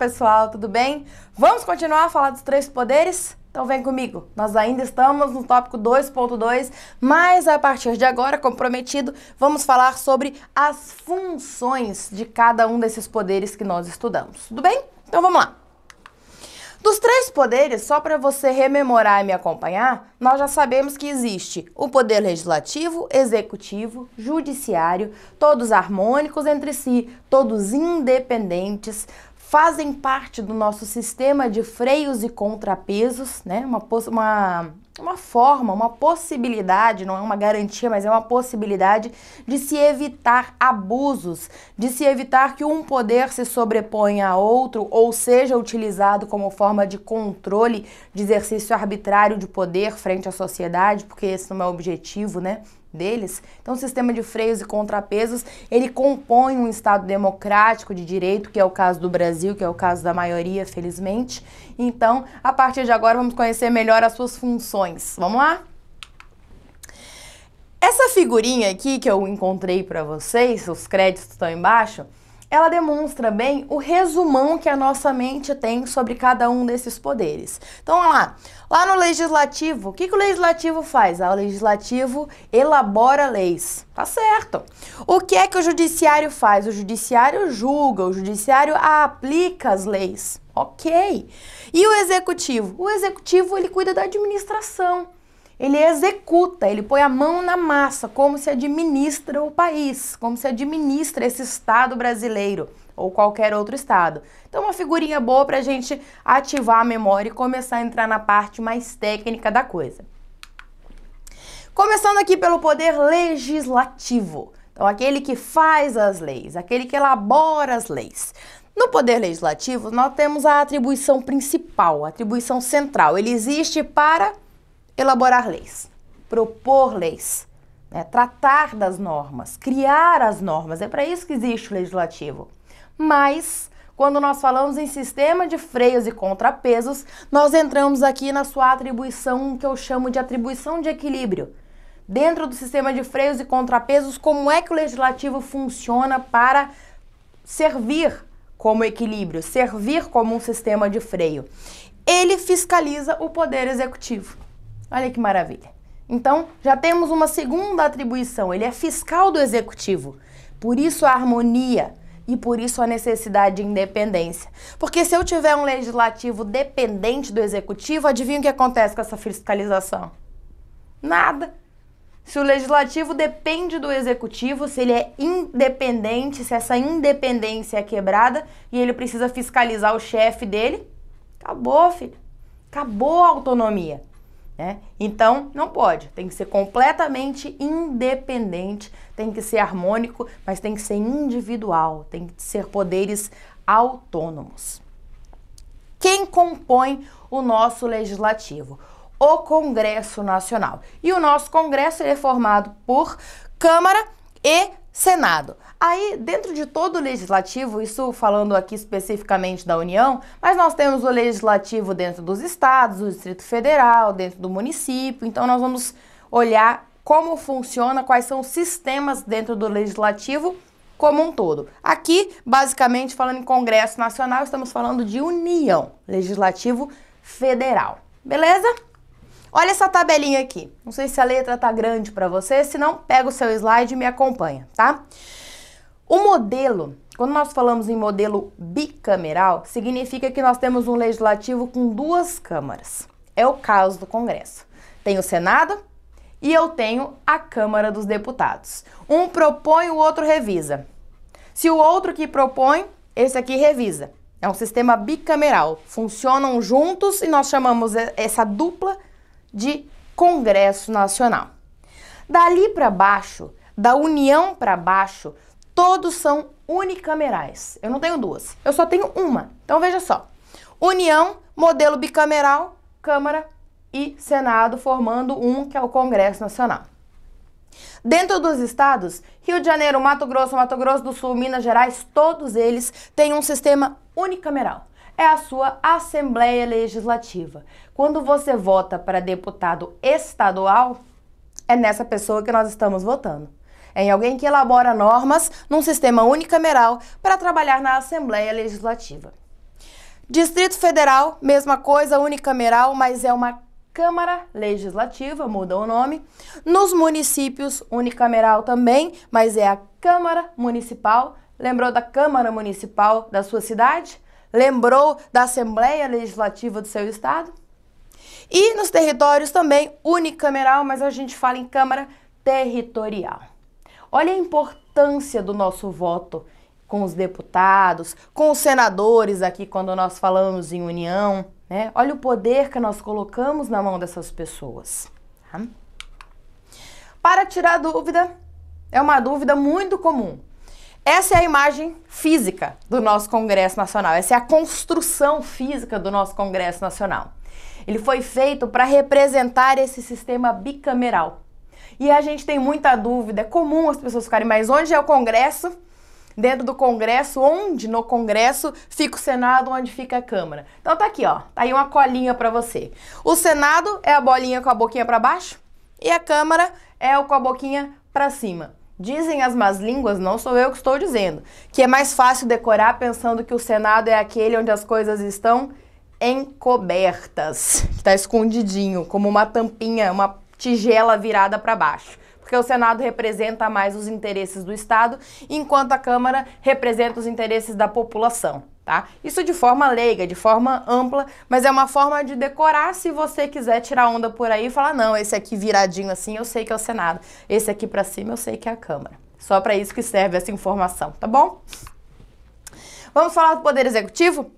pessoal, tudo bem? Vamos continuar a falar dos três poderes? Então vem comigo. Nós ainda estamos no tópico 2.2, mas a partir de agora, comprometido, vamos falar sobre as funções de cada um desses poderes que nós estudamos. Tudo bem? Então vamos lá. Dos três poderes, só para você rememorar e me acompanhar, nós já sabemos que existe o poder legislativo, executivo, judiciário, todos harmônicos entre si, todos independentes, fazem parte do nosso sistema de freios e contrapesos, né? Uma, uma, uma forma, uma possibilidade, não é uma garantia, mas é uma possibilidade de se evitar abusos, de se evitar que um poder se sobreponha a outro ou seja utilizado como forma de controle, de exercício arbitrário de poder frente à sociedade, porque esse não é o objetivo, né? deles. Então, o sistema de freios e contrapesos, ele compõe um Estado democrático de direito, que é o caso do Brasil, que é o caso da maioria, felizmente. Então, a partir de agora, vamos conhecer melhor as suas funções. Vamos lá? Essa figurinha aqui que eu encontrei para vocês, os créditos estão embaixo, ela demonstra bem o resumão que a nossa mente tem sobre cada um desses poderes. Então, vamos lá. Lá no legislativo, o que, que o legislativo faz? Ah, o legislativo elabora leis. Tá certo. O que é que o judiciário faz? O judiciário julga, o judiciário aplica as leis. Ok. E o executivo? O executivo, ele cuida da administração ele executa, ele põe a mão na massa, como se administra o país, como se administra esse Estado brasileiro ou qualquer outro Estado. Então, uma figurinha boa para a gente ativar a memória e começar a entrar na parte mais técnica da coisa. Começando aqui pelo poder legislativo. Então, aquele que faz as leis, aquele que elabora as leis. No poder legislativo, nós temos a atribuição principal, a atribuição central. Ele existe para elaborar leis, propor leis, né, tratar das normas, criar as normas. É para isso que existe o legislativo. Mas, quando nós falamos em sistema de freios e contrapesos, nós entramos aqui na sua atribuição, que eu chamo de atribuição de equilíbrio. Dentro do sistema de freios e contrapesos, como é que o legislativo funciona para servir como equilíbrio, servir como um sistema de freio? Ele fiscaliza o poder executivo. Olha que maravilha. Então, já temos uma segunda atribuição, ele é fiscal do executivo. Por isso a harmonia e por isso a necessidade de independência. Porque se eu tiver um legislativo dependente do executivo, adivinha o que acontece com essa fiscalização? Nada. Se o legislativo depende do executivo, se ele é independente, se essa independência é quebrada e ele precisa fiscalizar o chefe dele, acabou, filho. Acabou a autonomia. Né? Então, não pode. Tem que ser completamente independente, tem que ser harmônico, mas tem que ser individual, tem que ser poderes autônomos. Quem compõe o nosso legislativo? O Congresso Nacional. E o nosso Congresso é formado por Câmara e Senado. Aí, dentro de todo o legislativo, isso falando aqui especificamente da União, mas nós temos o legislativo dentro dos estados, o Distrito Federal, dentro do município, então nós vamos olhar como funciona, quais são os sistemas dentro do legislativo como um todo. Aqui, basicamente, falando em Congresso Nacional, estamos falando de União, Legislativo Federal. Beleza? Olha essa tabelinha aqui. Não sei se a letra tá grande para você, se não, pega o seu slide e me acompanha, tá? O modelo, quando nós falamos em modelo bicameral, significa que nós temos um legislativo com duas câmaras. É o caso do Congresso. Tem o Senado e eu tenho a Câmara dos Deputados. Um propõe, o outro revisa. Se o outro que propõe, esse aqui revisa. É um sistema bicameral. Funcionam juntos e nós chamamos essa dupla de Congresso Nacional. Dali para baixo, da União para baixo, todos são unicamerais. Eu não tenho duas, eu só tenho uma. Então veja só: União, modelo bicameral, Câmara e Senado formando um que é o Congresso Nacional. Dentro dos estados, Rio de Janeiro, Mato Grosso, Mato Grosso do Sul, Minas Gerais, todos eles têm um sistema unicameral é a sua Assembleia Legislativa. Quando você vota para deputado estadual, é nessa pessoa que nós estamos votando. É em alguém que elabora normas num sistema unicameral para trabalhar na Assembleia Legislativa. Distrito Federal, mesma coisa, unicameral, mas é uma Câmara Legislativa, muda o nome. Nos municípios, unicameral também, mas é a Câmara Municipal. Lembrou da Câmara Municipal da sua cidade? lembrou da Assembleia Legislativa do seu estado? E nos territórios também, unicameral, mas a gente fala em Câmara Territorial. Olha a importância do nosso voto com os deputados, com os senadores aqui quando nós falamos em união, né? Olha o poder que nós colocamos na mão dessas pessoas. Tá? Para tirar dúvida, é uma dúvida muito comum. Essa é a imagem física do nosso Congresso Nacional, essa é a construção física do nosso Congresso Nacional. Ele foi feito para representar esse sistema bicameral. E a gente tem muita dúvida, é comum as pessoas ficarem, mas onde é o Congresso? Dentro do Congresso, onde no Congresso fica o Senado, onde fica a Câmara. Então tá aqui, ó, tá aí uma colinha para você. O Senado é a bolinha com a boquinha para baixo e a Câmara é o com a boquinha para cima. Dizem as más línguas, não sou eu que estou dizendo, que é mais fácil decorar pensando que o Senado é aquele onde as coisas estão encobertas, que está escondidinho, como uma tampinha, uma tigela virada para baixo. Porque o Senado representa mais os interesses do Estado, enquanto a Câmara representa os interesses da população tá? Isso de forma leiga, de forma ampla, mas é uma forma de decorar se você quiser tirar onda por aí e falar, não, esse aqui viradinho assim, eu sei que é o Senado. Esse aqui para cima, eu sei que é a Câmara. Só para isso que serve essa informação, tá bom? Vamos falar do Poder Executivo?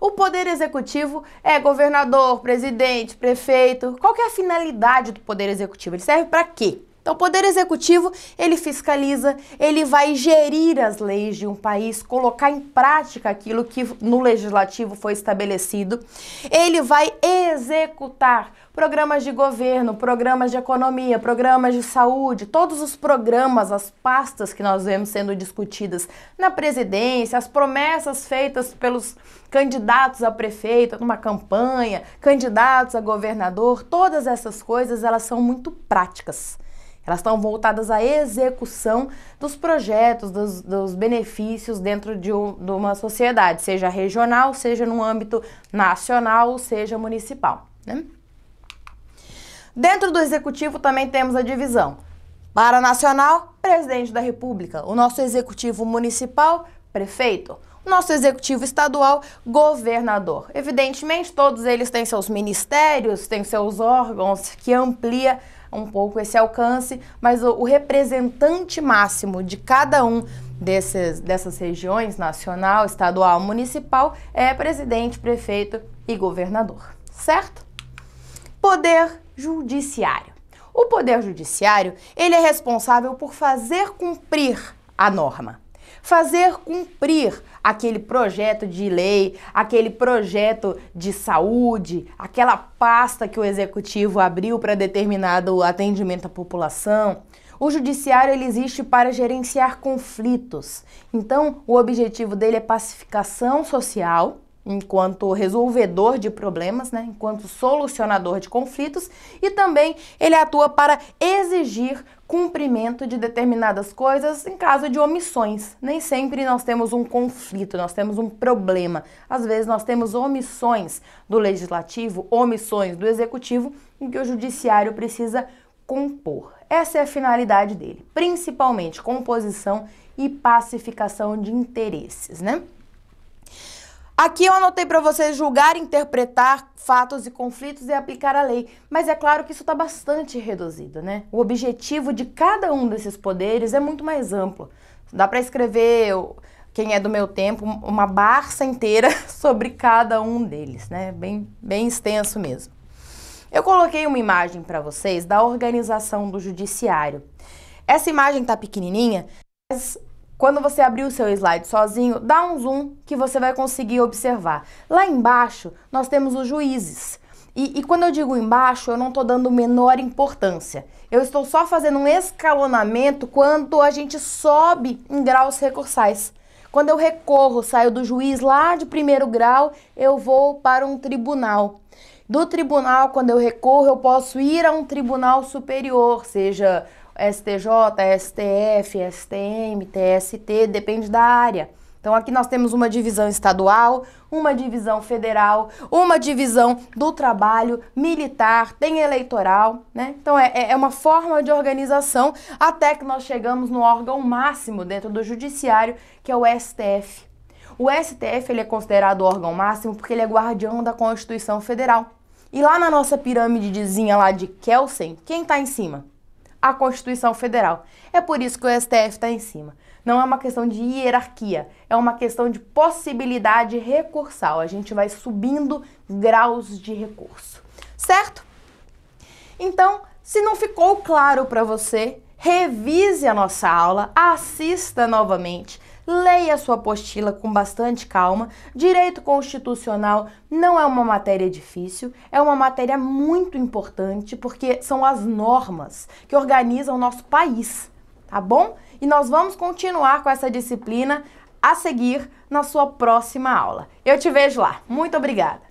O poder executivo é governador, presidente, prefeito. Qual é a finalidade do poder executivo? Ele serve para quê? Então, o poder executivo, ele fiscaliza, ele vai gerir as leis de um país, colocar em prática aquilo que no legislativo foi estabelecido. Ele vai executar programas de governo, programas de economia, programas de saúde, todos os programas, as pastas que nós vemos sendo discutidas na presidência, as promessas feitas pelos candidatos a prefeito numa campanha, candidatos a governador, todas essas coisas, elas são muito práticas. Elas estão voltadas à execução dos projetos, dos, dos benefícios dentro de, um, de uma sociedade, seja regional, seja no âmbito nacional, seja municipal. Né? Dentro do executivo também temos a divisão. Para nacional, presidente da República. O nosso executivo municipal, prefeito. O nosso executivo estadual, governador. Evidentemente, todos eles têm seus ministérios, têm seus órgãos que amplia um pouco esse alcance, mas o, o representante máximo de cada um desses, dessas regiões, nacional, estadual, municipal, é presidente, prefeito e governador, certo? Poder judiciário. O poder judiciário, ele é responsável por fazer cumprir a norma, fazer cumprir aquele projeto de lei, aquele projeto de saúde, aquela pasta que o executivo abriu para determinado atendimento à população. O judiciário ele existe para gerenciar conflitos. Então, o objetivo dele é pacificação social enquanto resolvedor de problemas, né, enquanto solucionador de conflitos, e também ele atua para exigir cumprimento de determinadas coisas em caso de omissões. Nem sempre nós temos um conflito, nós temos um problema. Às vezes nós temos omissões do legislativo, omissões do executivo, em que o judiciário precisa compor. Essa é a finalidade dele, principalmente composição e pacificação de interesses, né? Aqui eu anotei para você julgar, interpretar fatos e conflitos e aplicar a lei. Mas é claro que isso está bastante reduzido, né? O objetivo de cada um desses poderes é muito mais amplo. Dá para escrever, quem é do meu tempo, uma barça inteira sobre cada um deles, né? Bem, bem extenso mesmo. Eu coloquei uma imagem para vocês da organização do judiciário. Essa imagem está pequenininha, mas quando você abrir o seu slide sozinho, dá um zoom que você vai conseguir observar. Lá embaixo, nós temos os juízes. E, e quando eu digo embaixo, eu não estou dando menor importância. Eu estou só fazendo um escalonamento quando a gente sobe em graus recursais. Quando eu recorro, saio do juiz lá de primeiro grau, eu vou para um tribunal. Do tribunal, quando eu recorro, eu posso ir a um tribunal superior, seja STJ, STF, STM, TST, depende da área. Então aqui nós temos uma divisão estadual, uma divisão federal, uma divisão do trabalho militar, tem eleitoral, né? Então é, é uma forma de organização até que nós chegamos no órgão máximo dentro do judiciário, que é o STF. O STF ele é considerado o órgão máximo porque ele é guardião da Constituição Federal. E lá na nossa pirâmidezinha lá de Kelsen, quem está em cima? a Constituição Federal. É por isso que o STF está em cima. Não é uma questão de hierarquia, é uma questão de possibilidade recursal. A gente vai subindo graus de recurso, certo? Então, se não ficou claro para você, revise a nossa aula, assista novamente leia sua apostila com bastante calma. Direito constitucional não é uma matéria difícil, é uma matéria muito importante porque são as normas que organizam o nosso país, tá bom? E nós vamos continuar com essa disciplina a seguir na sua próxima aula. Eu te vejo lá. Muito obrigada.